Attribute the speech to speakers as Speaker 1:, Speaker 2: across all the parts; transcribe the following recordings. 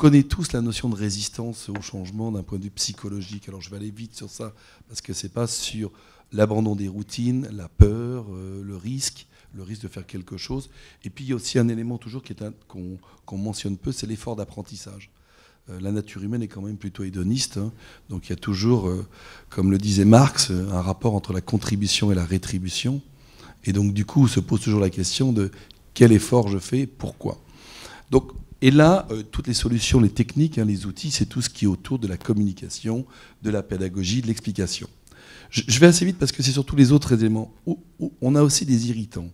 Speaker 1: connaît tous la notion de résistance au changement d'un point de vue psychologique. Alors je vais aller vite sur ça, parce que c'est pas sur l'abandon des routines, la peur, euh, le risque, le risque de faire quelque chose. Et puis il y a aussi un élément toujours qu'on mentionne peu, c'est l'effort d'apprentissage euh, la nature humaine est quand même plutôt hédoniste. Hein. Donc il y a toujours, euh, comme le disait Marx, un rapport entre la contribution et la rétribution. Et donc du coup, on se pose toujours la question de quel effort je fais, pourquoi. Donc et là, euh, toutes les solutions, les techniques, hein, les outils, c'est tout ce qui est autour de la communication, de la pédagogie, de l'explication. Je, vais assez vite parce que c'est surtout les autres éléments. on a aussi des irritants.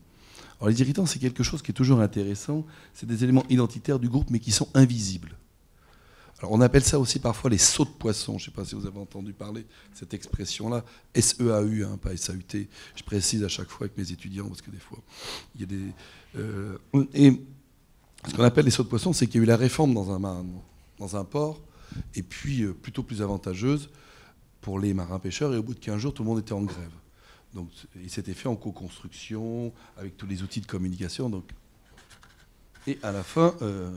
Speaker 1: Alors les irritants, c'est quelque chose qui est toujours intéressant. C'est des éléments identitaires du groupe, mais qui sont invisibles. Alors on appelle ça aussi parfois les sauts de poisson. Je ne sais pas si vous avez entendu parler de cette expression-là. S-E-A-U, hein, pas S-A-U-T. Je précise à chaque fois avec mes étudiants, parce que des fois, il y a des... Euh, et ce qu'on appelle les sauts de poisson, c'est qu'il y a eu la réforme dans un, port, et puis euh, plutôt plus avantageuse pour les marins-pêcheurs, et au bout de 15 jours, tout le monde était en grève. Donc, il s'était fait en co-construction, avec tous les outils de communication. Donc. Et à la fin, euh,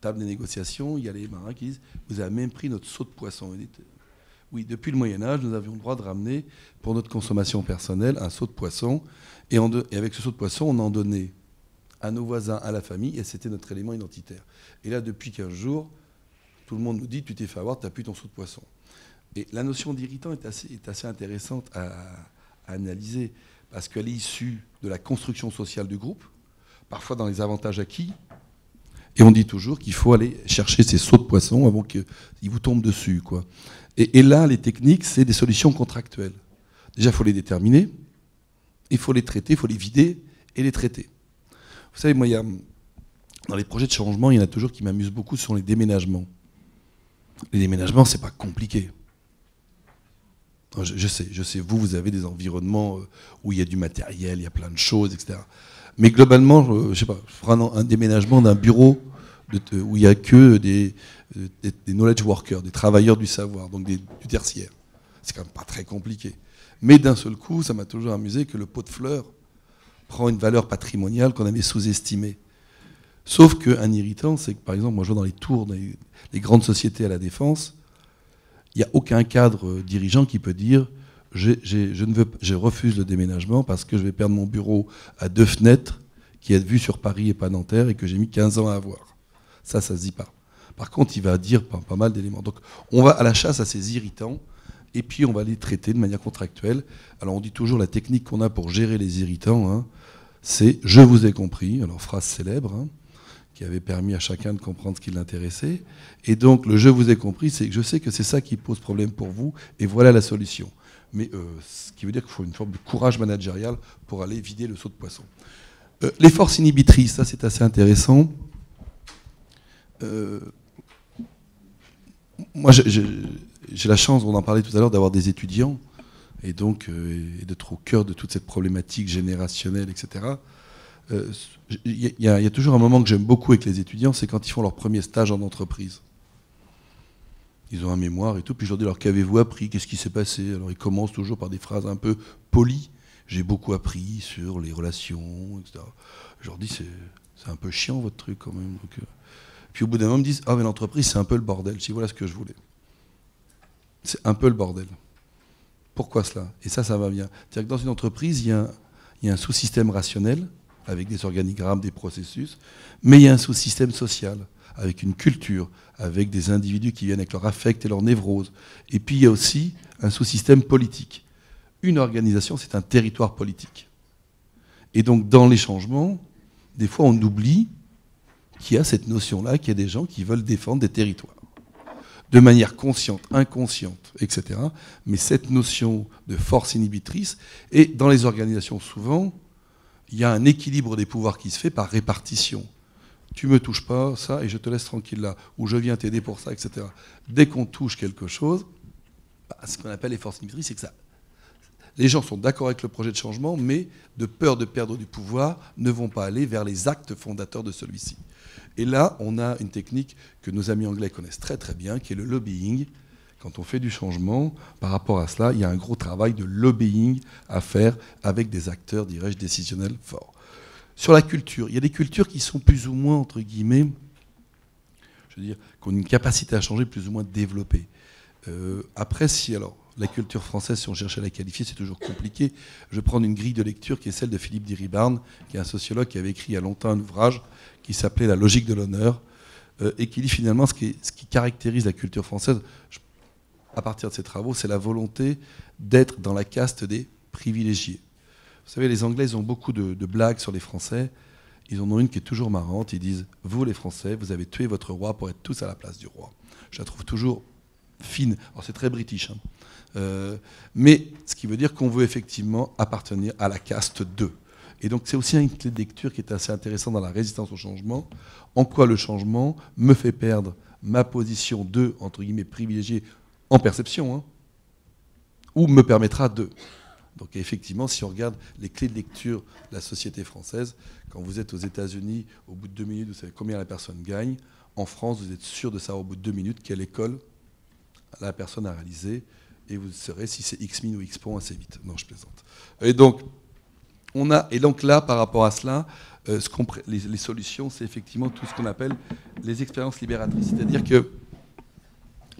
Speaker 1: table des négociations, il y a les marins qui disent Vous avez même pris notre saut de poisson. oui, depuis le Moyen-Âge, nous avions le droit de ramener pour notre consommation personnelle un saut de poisson. Et, et avec ce saut de poisson, on en donnait à nos voisins, à la famille, et c'était notre élément identitaire. Et là, depuis 15 jours, tout le monde nous dit, tu t'es fait avoir, tu n'as plus ton saut de poisson. Et la notion d'irritant est assez, intéressante à, analyser, parce qu'elle est issue de la construction sociale du groupe, parfois dans les avantages acquis, et on dit toujours qu'il faut aller chercher ces sauts de poisson avant qu'ils vous tombent dessus. Quoi. Et, et là, les techniques, c'est des solutions contractuelles. Déjà, il faut les déterminer, il faut les traiter, il faut les vider et les traiter. Vous savez, moi, dans les projets de changement, il y en a toujours qui m'amusent beaucoup, ce sont les déménagements. Les déménagements, c'est pas compliqué. Je, sais, je sais, vous, vous avez des environnements euh, où il y a du matériel, il y a plein de choses, etc. Mais globalement, je, ne sais pas, un, un déménagement d'un bureau où il n'y a que euh, des, knowledge workers, des travailleurs du savoir, donc du tertiaire. C'est quand même pas très compliqué. Mais d'un seul coup, ça m'a toujours amusé que le pot de fleurs, prend une valeur patrimoniale qu'on avait sous-estimée. Sauf qu'un irritant, c'est que par exemple, moi je vois dans les tours, dans les, grandes sociétés à la défense, il n'y a aucun cadre euh, dirigeant qui peut dire je, ne veux, je refuse le déménagement parce que je vais perdre mon bureau à deux fenêtres qui est vue sur Paris et pas Nanterre et que j'ai mis 15 ans à avoir. Ça, ça ne se dit pas. Par contre, il va dire pas mal d'éléments. Donc, on va à la chasse à ces irritants et puis on va les traiter de manière contractuelle. Alors on dit toujours la technique qu'on a pour gérer les irritants, hein, c'est je vous ai compris, alors phrase célèbre, hein, qui avait permis à chacun de comprendre ce qui l'intéressait. Et donc le je vous ai compris, c'est que je sais que c'est ça qui pose problème pour vous, et voilà la solution. Mais euh, ce qui veut dire qu'il faut une forme de courage managérial pour aller vider le seau de poisson. Euh, les forces inhibitrices, ça c'est assez intéressant. Euh, moi, je j'ai la chance, on en parlait tout à l'heure, d'avoir des étudiants et donc euh, d'être au cœur de toute cette problématique générationnelle, etc. Euh, il y, a toujours un moment que j'aime beaucoup avec les étudiants, c'est quand ils font leur premier stage en entreprise. Ils ont un mémoire et tout, puis je leur dis alors qu'avez-vous appris Qu'est-ce qui s'est passé Alors ils commencent toujours par des phrases un peu polies. J'ai beaucoup appris sur les relations, etc. Je leur dis c'est un peu chiant votre truc quand même. Euh. Puis au bout d'un moment, ils me disent ah mais l'entreprise c'est un peu le bordel. Si voilà ce que je voulais c'est un peu le bordel. Pourquoi cela Et ça, ça va bien. C'est-à-dire que dans une entreprise, il y a un, sous-système rationnel, avec des organigrammes, des processus, mais il y a un sous-système social, avec une culture, avec des individus qui viennent avec leur affect et leur névrose. Et puis il y a aussi un sous-système politique. Une organisation, c'est un territoire politique. Et donc dans les changements, des fois on oublie qu'il y a cette notion-là, qu'il y a des gens qui veulent défendre des territoires de manière consciente, inconsciente, etc. Mais cette notion de force inhibitrice, et dans les organisations souvent, il y a un équilibre des pouvoirs qui se fait par répartition. Tu me touches pas, ça, et je te laisse tranquille là, ou je viens t'aider pour ça, etc. Dès qu'on touche quelque chose, bah, ce qu'on appelle les forces inhibitrices, c'est que ça. Les gens sont d'accord avec le projet de changement, mais de peur de perdre du pouvoir, ne vont pas aller vers les actes fondateurs de celui-ci. Et là, on a une technique que nos amis anglais connaissent très très bien, qui est le lobbying. Quand on fait du changement, par rapport à cela, il y a un gros travail de lobbying à faire avec des acteurs, dirais-je, décisionnels forts. Sur la culture, il y a des cultures qui sont plus ou moins, entre guillemets, je veux dire, qui ont une capacité à changer plus ou moins développée. Euh, après, si alors, la culture française, si on cherche à la qualifier, c'est toujours compliqué. Je vais prendre une grille de lecture qui est celle de Philippe Diribarne, qui est un sociologue qui avait écrit il y a longtemps un ouvrage qui s'appelait La logique de l'honneur, euh, et qui dit finalement ce qui, caractérise la culture française, à partir de ses travaux, c'est la volonté d'être dans la caste des privilégiés. Vous savez, les Anglais, ils ont beaucoup de, de blagues sur les Français. Ils en ont une qui est toujours marrante. Ils disent Vous, les Français, vous avez tué votre roi pour être tous à la place du roi. Je la trouve toujours fine. c'est très british. Hein. Euh, mais ce qui veut dire qu'on veut effectivement appartenir à la caste 2. Et donc c'est aussi une clé de lecture qui est assez intéressante dans la résistance au changement. En quoi le changement me fait perdre ma position de, entre guillemets, privilégiée en perception, hein, ou me permettra de. Donc effectivement, si on regarde les clés de lecture de la société française, quand vous êtes aux États-Unis, au bout de deux minutes, vous savez combien la personne gagne. En France, vous êtes sûr de savoir au bout de deux minutes quelle école la personne a réalisé, et vous saurez si c'est X-min ou X-pont assez vite. Non, je plaisante. Et donc, on a, et donc là, par rapport à cela, euh, ce les, solutions, c'est effectivement tout ce qu'on appelle les expériences libératrices, c'est-à-dire que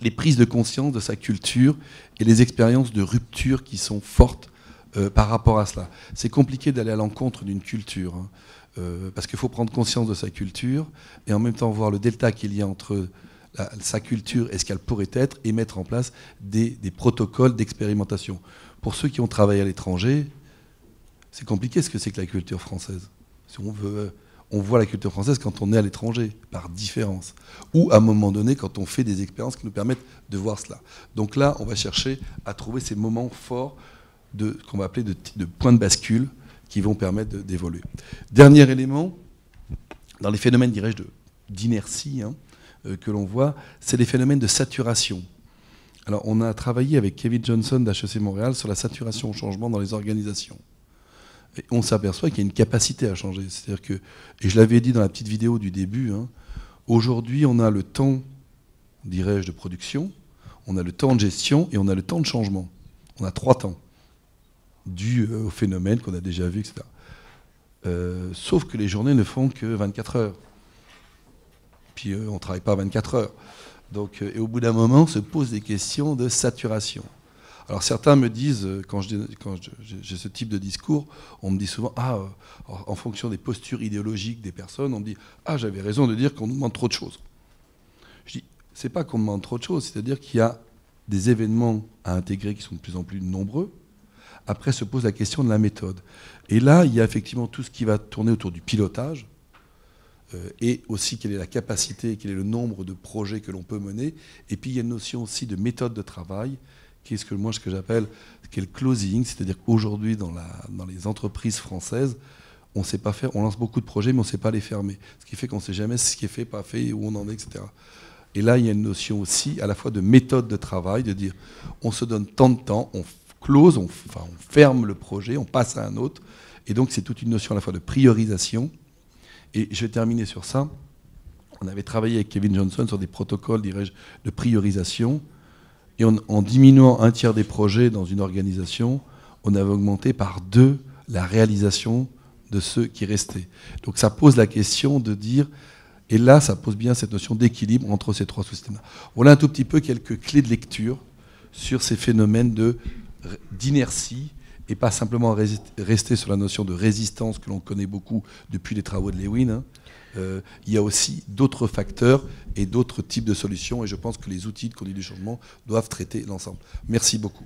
Speaker 1: les prises de conscience de sa culture et les expériences de rupture qui sont fortes euh, par rapport à cela. C'est compliqué d'aller à l'encontre d'une culture. Hein. Euh, parce qu'il faut prendre conscience de sa culture et en même temps voir le delta qu'il y a entre sa culture est ce qu'elle pourrait être et mettre en place des, protocoles d'expérimentation. Pour ceux qui ont travaillé à l'étranger, c'est compliqué ce que c'est que la culture française. on voit la culture française quand on est à l'étranger, par différence. Ou à un moment donné, quand on fait des expériences qui nous permettent de voir cela. Donc là, on va chercher à trouver ces moments forts de qu'on va appeler de, points de bascule qui vont permettre d'évoluer. Dernier élément, dans les phénomènes, dirais-je, d'inertie, hein, euh, que l'on voit, c'est les phénomènes de saturation. Alors, on a travaillé avec Kevin Johnson d'HEC Montréal sur la saturation au changement dans les organisations. Et on s'aperçoit qu'il y a une capacité à changer. C'est-à-dire que, et je l'avais dit dans la petite vidéo du début, hein, aujourd'hui, on a le temps, dirais-je, de production, on a le temps de gestion et on a le temps de changement. On a trois temps, dû euh, au phénomène qu'on a déjà vu, etc. Euh, sauf que les journées ne font que 24 heures puis euh, on travaille pas 24 heures. Donc, euh, et au bout d'un moment, se pose des questions de saturation. Alors certains me disent, euh, quand j'ai quand ce type de discours, on me dit souvent, ah, en fonction des postures idéologiques des personnes, on me dit, ah, j'avais raison de dire qu'on nous demande trop de choses. Je dis, c'est pas qu'on demande trop de choses, c'est-à-dire qu'il y a des événements à intégrer qui sont de plus en plus nombreux. Après se pose la question de la méthode. Et là, il y a effectivement tout ce qui va tourner autour du pilotage, euh, et aussi quelle est la capacité, quel est le nombre de projets que l'on peut mener. Et puis il y a une notion aussi de méthode de travail, qui est ce que moi ce que j'appelle le closing, c'est-à-dire qu'aujourd'hui dans, dans, les entreprises françaises, on sait pas faire, on lance beaucoup de projets, mais on ne sait pas les fermer. Ce qui fait qu'on ne sait jamais ce qui est fait, pas fait, où on en est, etc. Et là, il y a une notion aussi à la fois de méthode de travail, de dire on se donne tant de temps, on close, on ferme le projet, on passe à un autre. Et donc c'est toute une notion à la fois de priorisation, et je vais terminer sur ça. On avait travaillé avec Kevin Johnson sur des protocoles, dirais-je, de priorisation. Et en diminuant un tiers des projets dans une organisation, on avait augmenté par deux la réalisation de ceux qui restaient. Donc ça pose la question de dire, et là ça pose bien cette notion d'équilibre entre ces trois systèmes-là. Voilà un tout petit peu quelques clés de lecture sur ces phénomènes d'inertie et pas simplement rester sur la notion de résistance que l'on connaît beaucoup depuis les travaux de Lewin. Hein. Euh, il y a aussi d'autres facteurs et d'autres types de solutions, et je pense que les outils de conduite du changement doivent traiter l'ensemble. Merci beaucoup.